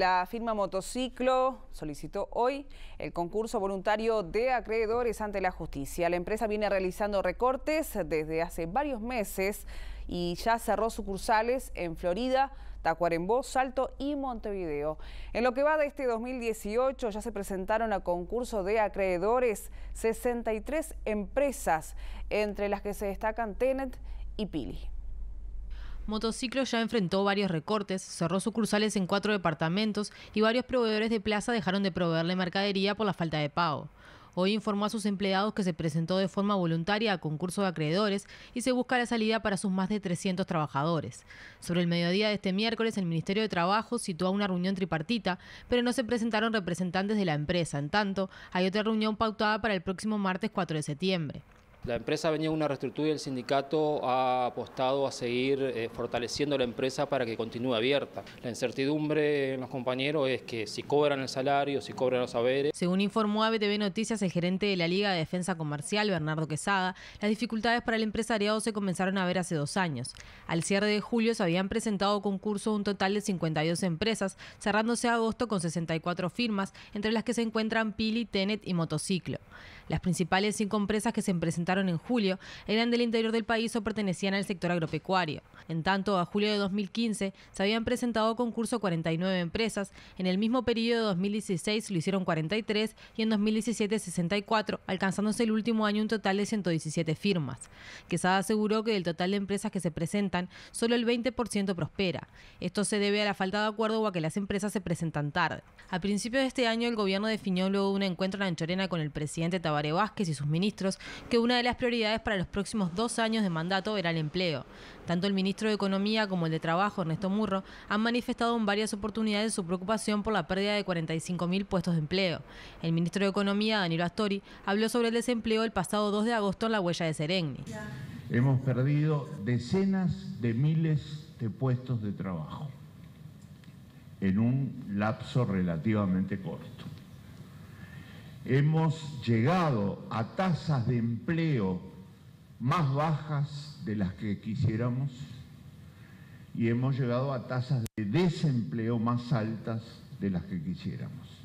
La firma Motociclo solicitó hoy el concurso voluntario de acreedores ante la justicia. La empresa viene realizando recortes desde hace varios meses y ya cerró sucursales en Florida, Tacuarembó, Salto y Montevideo. En lo que va de este 2018 ya se presentaron a concurso de acreedores 63 empresas, entre las que se destacan Tenet y Pili. Motociclo ya enfrentó varios recortes, cerró sucursales en cuatro departamentos y varios proveedores de plaza dejaron de proveerle mercadería por la falta de pago. Hoy informó a sus empleados que se presentó de forma voluntaria a concurso de acreedores y se busca la salida para sus más de 300 trabajadores. Sobre el mediodía de este miércoles, el Ministerio de Trabajo situó una reunión tripartita, pero no se presentaron representantes de la empresa. En tanto, hay otra reunión pautada para el próximo martes 4 de septiembre. La empresa venía una reestructura y el sindicato ha apostado a seguir eh, fortaleciendo la empresa para que continúe abierta. La incertidumbre en los compañeros es que si cobran el salario, si cobran los saberes. Según informó ABTV Noticias el gerente de la Liga de Defensa Comercial, Bernardo Quesada, las dificultades para el empresariado se comenzaron a ver hace dos años. Al cierre de julio se habían presentado concurso un total de 52 empresas, cerrándose a agosto con 64 firmas, entre las que se encuentran Pili, Tenet y Motociclo. Las principales cinco empresas que se presentaron en julio eran del interior del país o pertenecían al sector agropecuario. En tanto, a julio de 2015 se habían presentado concurso 49 empresas, en el mismo periodo de 2016 lo hicieron 43 y en 2017 64, alcanzándose el último año un total de 117 firmas. Quesada aseguró que del total de empresas que se presentan, solo el 20% prospera. Esto se debe a la falta de acuerdo o a que las empresas se presentan tarde. A principios de este año, el gobierno definió luego un encuentro en Anchorena con el presidente Vázquez y sus ministros que una de las prioridades para los próximos dos años de mandato era el empleo. Tanto el ministro de Economía como el de Trabajo, Ernesto Murro, han manifestado en varias oportunidades su preocupación por la pérdida de 45.000 puestos de empleo. El ministro de Economía, Danilo Astori, habló sobre el desempleo el pasado 2 de agosto en la huella de Serengni. Hemos perdido decenas de miles de puestos de trabajo en un lapso relativamente corto hemos llegado a tasas de empleo más bajas de las que quisiéramos y hemos llegado a tasas de desempleo más altas de las que quisiéramos.